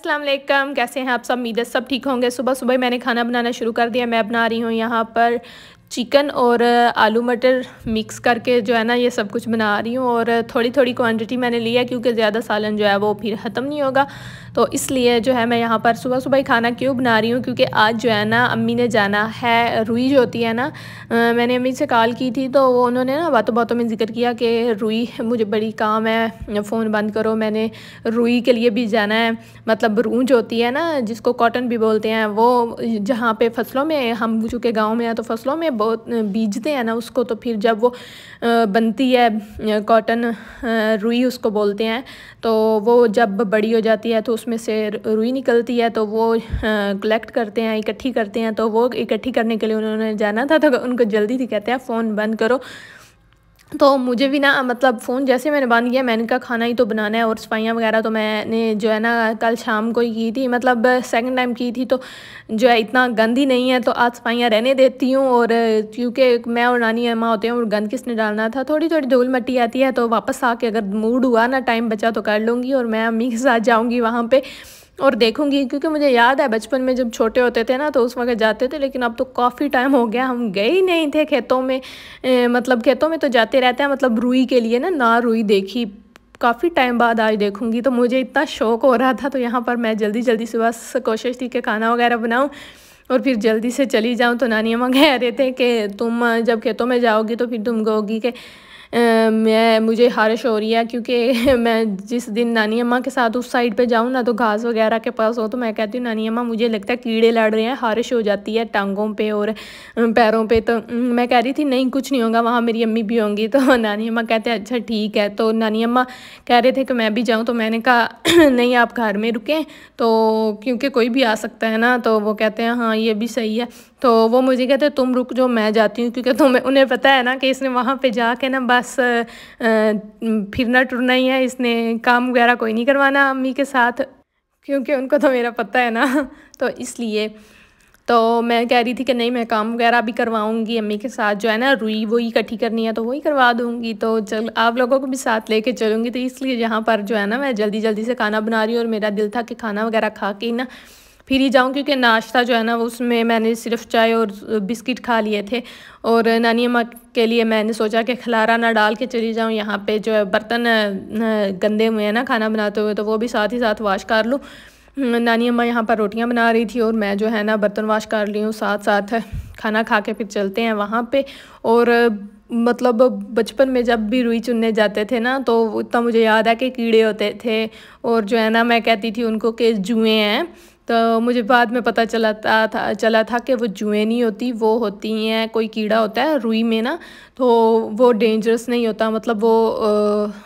अस्सलाम वालेकुम कैसे हैं आप सब मीदत सब ठीक होंगे सुबह सुबह मैंने खाना बनाना शुरू कर दिया मैं बना रही हूँ यहाँ पर चिकन और आलू मटर मिक्स करके जो है ना ये सब कुछ बना रही हूँ और थोड़ी थोड़ी क्वांटिटी मैंने लिया क्योंकि ज़्यादा सालन जो है वो फिर ख़त्म नहीं होगा तो इसलिए जो है मैं यहाँ पर सुबह सुबह ही खाना क्यों बना रही हूँ क्योंकि आज जो है ना अम्मी ने जाना है रुई जो होती है ना मैंने अम्मी से कॉल की थी तो वो उन्होंने ना बातों बातों में जिक्र किया कि रुई मुझे बड़ी काम है फ़ोन बंद करो मैंने रुई के लिए भी जाना है मतलब जो होती है ना जिसको कॉटन भी बोलते हैं वो जहाँ पर फसलों में हम चूँकि गाँव में हैं तो फसलों में बहुत बीजते हैं ना उसको तो फिर जब वो बनती है कॉटन रुई उसको बोलते हैं तो वो जब बड़ी हो जाती है तो उसमें से रुई निकलती है तो वो कलेक्ट करते हैं इकट्ठी करते हैं तो वो इकट्ठी करने के लिए उन्होंने जाना था तो उनको जल्दी थी कहते हैं फ़ोन बंद करो तो मुझे भी ना मतलब फ़ोन जैसे मैंने बंद किया मैंने कहा खाना ही तो बनाना है और सफाइयाँ वगैरह तो मैंने जो है ना कल शाम को ही की थी मतलब सेकंड टाइम की थी तो जो है इतना गंद ही नहीं है तो आज सफाइयाँ रहने देती हूँ और क्योंकि मैं और नानी अम्मा होते हैं और गंद किसने डालना था थोड़ी थोड़ी धूल मट्टी आती है तो वापस आके अगर मूड हुआ ना टाइम बचा तो कर लूँगी और मैं अम्मी के साथ जाऊँगी वहाँ पर और देखूँगी क्योंकि मुझे याद है बचपन में जब छोटे होते थे ना तो उस वक्त जाते थे लेकिन अब तो काफ़ी टाइम हो गया हम गए ही नहीं थे खेतों में ए, मतलब खेतों में तो जाते रहते हैं मतलब रुई के लिए ना ना रुई देखी काफ़ी टाइम बाद आज देखूंगी तो मुझे इतना शौक हो रहा था तो यहाँ पर मैं जल्दी जल्दी सुबह कोशिश थी कि खाना वगैरह बनाऊँ और फिर जल्दी से चली जाऊँ तो नानी अम्मा कह रहे थे कि तुम जब खेतों में जाओगी तो फिर तुम कहोगी कि मैं मुझे हारिश हो रही है क्योंकि मैं जिस दिन नानी अम्मा के साथ उस साइड पे जाऊँ ना तो घास वगैरह के पास हो तो मैं कहती हूँ नानी अम्मा मुझे लगता है कीड़े लड़ रहे हैं हारिश हो जाती है टांगों पे और पैरों पे तो मैं कह रही थी नहीं कुछ नहीं होगा वहाँ मेरी अम्मी भी होंगी तो नानी अम्मा कहते हैं अच्छा ठीक है तो नानी अम्मा कह रहे थे कि मैं भी जाऊँ तो मैंने कहा नहीं आप घर में रुकें तो क्योंकि कोई भी आ सकता है ना तो वो कहते हैं हाँ ये भी सही है तो वो मुझे कहते तुम रुक जो मैं जाती हूँ क्योंकि तुम्हें उन्हें पता है ना कि इसने वहाँ पर जाके ना बस फिरना टुरना ही है इसने काम वगैरह कोई नहीं करवाना अम्मी के साथ क्योंकि उनको तो मेरा पता है ना तो इसलिए तो मैं कह रही थी कि नहीं मैं काम वगैरह भी करवाऊंगी अम्मी के साथ जो है ना रुई वो इकट्ठी करनी है तो वही करवा दूंगी तो चल आप लोगों को भी साथ लेके चलूंगी तो इसलिए यहाँ पर जो है ना मैं जल्दी जल्दी से खाना बना रही हूँ और मेरा दिल था कि खाना वगैरह खा के ना फिर ही जाऊँ क्योंकि नाश्ता जो है ना उसमें मैंने सिर्फ चाय और बिस्किट खा लिए थे और नानी अम्मा के लिए मैंने सोचा कि खलारा ना डाल के चली जाऊँ यहाँ पे जो है बर्तन गंदे हुए हैं ना खाना बनाते हुए तो वो भी साथ ही साथ वाश कर लूँ नानी अम्मा यहाँ पर रोटियाँ बना रही थी और मैं जो है ना बर्तन वाश कर ली हूँ साथ साथ खाना खा के फिर चलते हैं वहाँ पे और मतलब बचपन में जब भी रुई चुनने जाते थे ना तो उतना मुझे याद है कि कीड़े होते थे और जो है ना मैं कहती थी उनको कि जुएँ हैं तो मुझे बाद में पता चला था चला था कि वो जुएँ नहीं होती वो होती हैं कोई कीड़ा होता है रुई में ना तो वो डेंजरस नहीं होता मतलब वो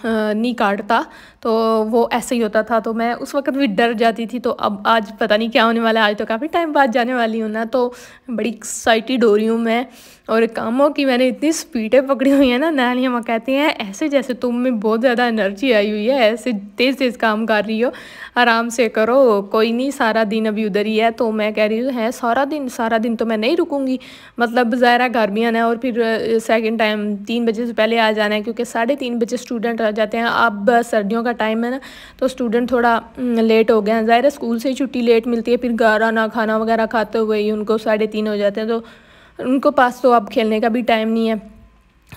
नहीं काटता तो वो ऐसे ही होता था तो मैं उस वक्त भी डर जाती थी तो अब आज पता नहीं क्या होने वाला है आज तो काफ़ी टाइम बाद जाने वाली हूँ ना तो बड़ी एक्साइटेड हो रही हूँ मैं और कामों की मैंने इतनी स्पीडें पकड़ी हुई हैं ना नानी हम कहती हैं ऐसे जैसे तुम में बहुत ज़्यादा एनर्जी आई हुई है ऐसे तेज़ तेज़ काम कर रही हो आराम से करो कोई नहीं सारा दिन अभी उधर ही है तो मैं कह रही हूँ है सारा दिन सारा दिन तो मैं नहीं रुकूँगी मतलब ज़ाहरा घर भी आना है और फिर सेकेंड टाइम तीन बजे से पहले आ जाना है क्योंकि साढ़े तीन बजे स्टूडेंट आ जाते हैं अब सर्दियों का टाइम है ना तो स्टूडेंट थोड़ा लेट हो गया ज़ाहिर है स्कूल से छुट्टी लेट मिलती है फिर घर आना खाना वगैरह खाते हुए ही उनको साढ़े तीन हो जाते हैं तो उनको पास तो अब खेलने का भी टाइम नहीं है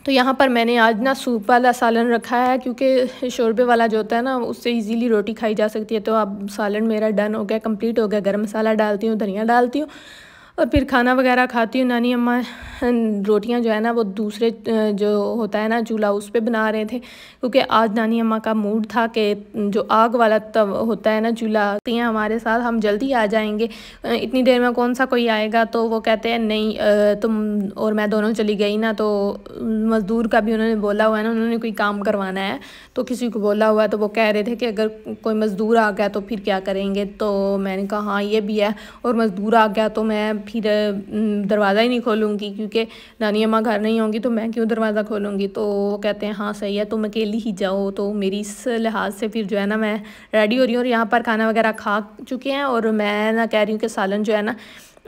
तो यहाँ पर मैंने आज ना सूप वाला सालन रखा है क्योंकि शोरबे वाला जो होता है ना उससे इजीली रोटी खाई जा सकती है तो अब सालन मेरा डन हो गया कंप्लीट हो गया गर्म मसाला डालती हूँ धनिया डालती हूँ और फिर खाना वगैरह खाती हूँ नानी अम्मा रोटियाँ जो है ना वो दूसरे जो होता है ना चूल्हा उस पर बना रहे थे क्योंकि आज नानी अम्मा का मूड था कि जो आग वाला तब होता है ना चूल्हा तो हैं हमारे साथ हम जल्दी आ जाएंगे इतनी देर में कौन सा कोई आएगा तो वो कहते हैं नहीं तुम और मैं दोनों चली गई ना तो मज़दूर का भी उन्होंने बोला हुआ है ना उन्होंने कोई काम करवाना है तो किसी को बोला हुआ है तो वो कह रहे थे कि अगर कोई मज़दूर आ गया तो फिर क्या करेंगे तो मैंने कहा हाँ ये भी है और मज़दूर आ गया तो मैं फिर दरवाज़ा ही नहीं खोलूँगी क्योंकि नानी अम्मा घर नहीं होंगी तो मैं क्यों दरवाज़ा खोलूँगी तो वो कहते हैं हाँ सही है तुम अकेली ही जाओ तो मेरी इस लिहाज से फिर जो है ना मैं रेडी हो रही हूँ और यहाँ पर खाना वगैरह खा चुके हैं और मैं ना कह रही हूँ कि सालन जो है ना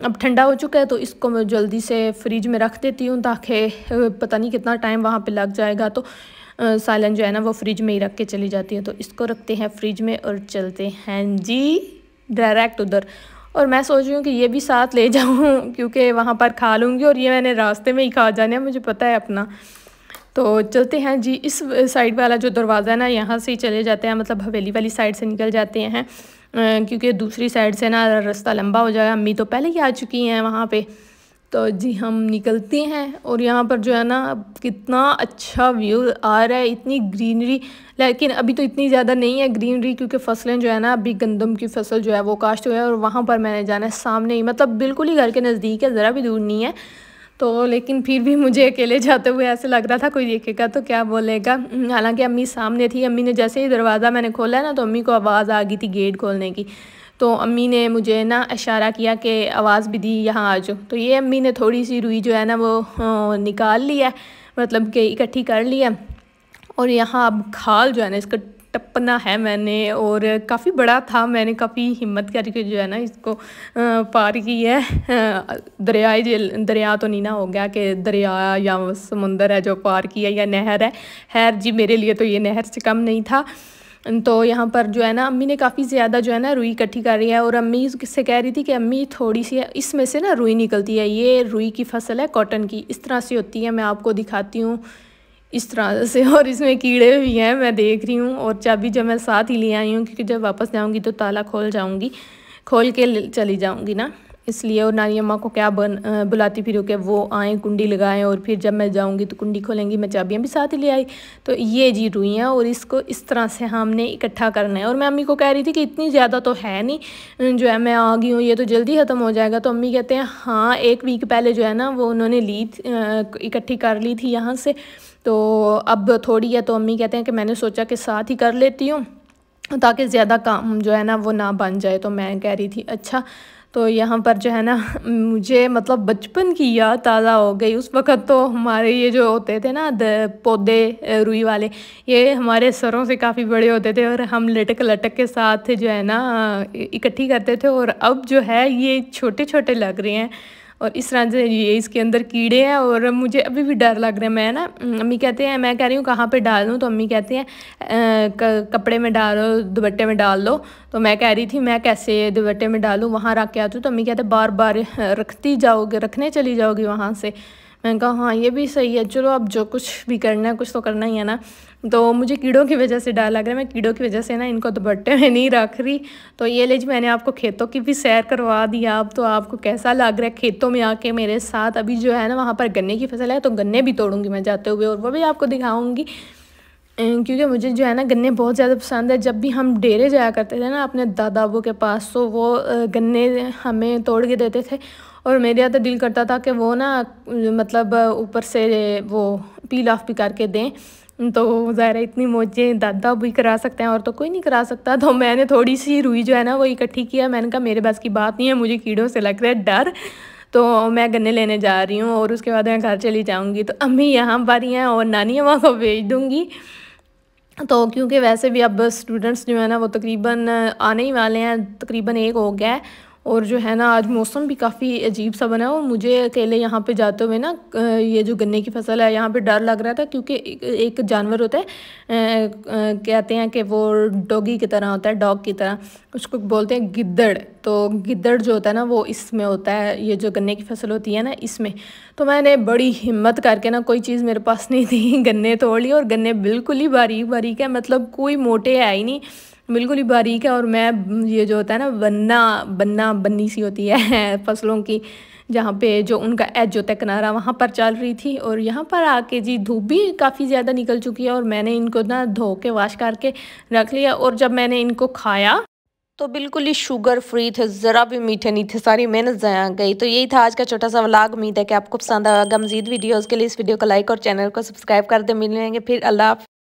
अब ठंडा हो चुका है तो इसको मैं जल्दी से फ्रिज में रख देती हूँ ताकि पता नहीं कितना टाइम वहाँ पर लग जाएगा तो सालन जो है ना वो फ्रिज में ही रख के चली जाती है तो इसको रखते हैं फ्रिज में और चलते हैं जी डायरेक्ट उधर और मैं सोच रही हूँ कि ये भी साथ ले जाऊँ क्योंकि वहाँ पर खा लूँगी और ये मैंने रास्ते में ही खा जाने है मुझे पता है अपना तो चलते हैं जी इस साइड वाला जो दरवाज़ा है ना यहाँ से ही चले जाते हैं मतलब हवेली वाली साइड से निकल जाते हैं क्योंकि दूसरी साइड से ना रास्ता लंबा हो जाएगा अम्मी तो पहले ही आ चुकी हैं वहाँ पर तो जी हम निकलते हैं और यहाँ पर जो है ना कितना अच्छा व्यू आ रहा है इतनी ग्रीनरी लेकिन अभी तो इतनी ज़्यादा नहीं है ग्रीनरी क्योंकि फसलें जो है ना अभी गंदम की फसल जो है वो काश्त हुई है और वहाँ पर मैंने जाना है सामने ही मतलब बिल्कुल ही घर के नज़दीक है ज़रा भी दूर नहीं है तो लेकिन फिर भी मुझे अकेले जाते हुए ऐसे लग रहा था कोई देखेगा तो क्या बोलेगा हम्म, हालांकि अम्मी सामने थी अम्मी ने जैसे ही दरवाज़ा मैंने खोला ना तो अम्मी को आवाज़ आ गई थी गेट खोलने की तो अम्मी ने मुझे ना इशारा किया कि आवाज़ भी दी यहाँ आ जाओ तो ये अम्मी ने थोड़ी सी रुई जो है ना वो निकाल लिया मतलब कि इकट्ठी कर लिया और यहाँ अब खाल जो है ना इसका टपना है मैंने और काफ़ी बड़ा था मैंने काफ़ी हिम्मत करके जो है ना इसको पार की है दरिया दरिया तो नहीं ना हो गया कि दरिया या समुंदर है जो पार किया या नहर है हैर जी मेरे लिए तो ये नहर से कम नहीं था तो यहाँ पर जो है ना अम्मी ने काफ़ी ज़्यादा जो है ना रुई इकट्ठी कर रही है और अम्मी से कह रही थी कि अम्मी थोड़ी सी इसमें से ना रुई निकलती है ये रुई की फसल है कॉटन की इस तरह से होती है मैं आपको दिखाती हूँ इस तरह से और इसमें कीड़े भी हैं मैं देख रही हूँ और चाबी जब मैं साथ ही ले आई हूँ क्योंकि जब वापस जाऊँगी तो ताला खोल जाऊँगी खोल के चली जाऊँगी ना इसलिए और नानी अम्मा को क्या बन बुलाती फिर के वो आएँ कुंडी लगाएँ और फिर जब मैं जाऊँगी तो कुंडी खोलेंगी मैं चाबियाँ भी साथ ही ले आई तो ये जी रुई हैं और इसको इस तरह से हमने इकट्ठा करना है और मैं अम्मी को कह रही थी कि इतनी ज़्यादा तो है नहीं जो है मैं आ गई हूँ ये तो जल्दी ख़त्म हो जाएगा तो अम्मी कहते हैं हाँ एक वीक पहले जो है ना वो उन्होंने ली इकट्ठी कर ली थी यहाँ से तो अब थोड़ी है तो अम्मी कहते हैं कि मैंने सोचा कि साथ ही कर लेती हूँ ताकि ज़्यादा काम जो है ना वो ना बन जाए तो मैं कह रही थी अच्छा तो यहाँ पर जो है ना मुझे मतलब बचपन की याद ताज़ा हो गई उस वक़्त तो हमारे ये जो होते थे ना पौधे रुई वाले ये हमारे सरों से काफ़ी बड़े होते थे और हम लटक लटक के साथ जो है ना इकट्ठी करते थे और अब जो है ये छोटे छोटे लग रहे हैं और इस तरह से ये इसके अंदर कीड़े हैं और मुझे अभी भी डर लग रहा है मैं ना हम्म, अम्मी कहते हैं मैं कह रही हूँ कहाँ पर डाल दूँ तो अम्मी कहते हैं कपड़े में डालो दुपट्टे में डाल लो तो मैं कह रही थी मैं कैसे दुपट्टे में डालूँ वहाँ रख के आती हूँ तो अम्मी कहते बार बार रखती जाओगे रखने चली जाओगी वहाँ से मैंने कहा हाँ ये भी सही है चलो अब जो कुछ भी करना है कुछ तो करना ही है ना तो मुझे कीड़ों की वजह से डर लग रहा है मैं कीड़ों की वजह से ना इनको दुपट्टे तो में नहीं रख रही तो ये ले जी मैंने आपको खेतों की भी सैर करवा दी आप तो आपको कैसा लग रहा है खेतों में आके मेरे साथ अभी जो है ना वहाँ पर गन्ने की फसल है तो गन्ने भी तोड़ूंगी मैं जाते हुए और वो भी आपको दिखाऊँगी क्योंकि मुझे जो है ना गन्ने बहुत ज़्यादा पसंद है जब भी हम डेरे जाया करते थे ना अपने दादा अबू के पास तो वो गन्ने हमें तोड़ के देते थे और मेरे तो दिल करता था कि वो ना मतलब ऊपर से वो पील ऑफ भी करके दें तो ज़ाहिर इतनी मोजे दादा भी करा सकते हैं और तो कोई नहीं करा सकता तो मैंने थोड़ी सी रुई जो है ना वो इकट्ठी किया मैंने कहा मेरे पास की बात नहीं है मुझे कीड़ों से लग रहा है डर तो मैं गन्ने लेने जा रही हूँ और उसके बाद मैं घर चली जाऊँगी तो अम्मी यहाँ पर ही हैं और नानी वहाँ को भेज दूँगी तो क्योंकि वैसे भी अब स्टूडेंट्स जो है ना वो तकरीबन आने ही वाले हैं तकरीबन एक हो गया है और जो है ना आज मौसम भी काफ़ी अजीब सा बना है और मुझे अकेले यहाँ पे जाते हुए ना ये जो गन्ने की फसल है यहाँ पे डर लग रहा था क्योंकि एक जानवर होता है कहते हैं कि वो डॉगी की तरह होता है डॉग की तरह उसको बोलते हैं गिद्दड़ तो गिद्दड़ जो होता है ना वो इसमें होता है ये जो गन्ने की फसल होती है ना इसमें तो मैंने बड़ी हिम्मत करके ना कोई चीज़ मेरे पास नहीं थी गन्ने तोड़ लिए और गन्ने बिल्कुल ही बारीक बारीक है मतलब कोई मोटे है ही नहीं बिल्कुल ही बारीक है और मैं ये जो होता है ना बन्ना बन्ना बन्नी सी होती है फसलों की जहाँ पे जो उनका एज होता है किनारा वहाँ पर चल रही थी और यहाँ पर आके जी धूप भी काफ़ी ज़्यादा निकल चुकी है और मैंने इनको ना धो के वाश करके रख लिया और जब मैंने इनको खाया तो बिल्कुल ही शुगर फ्री थे ज़रा भी मीठे नहीं थे सारी मेहनत जया गई तो यही था आज का छोटा सा व्लाग उम्मीद है कि आपको पसंद आएगा मजीद वीडियोज़ के लिए इस वीडियो को लाइक और चैनल को सब्सक्राइब कर दे मिलेंगे फिर अल्लाह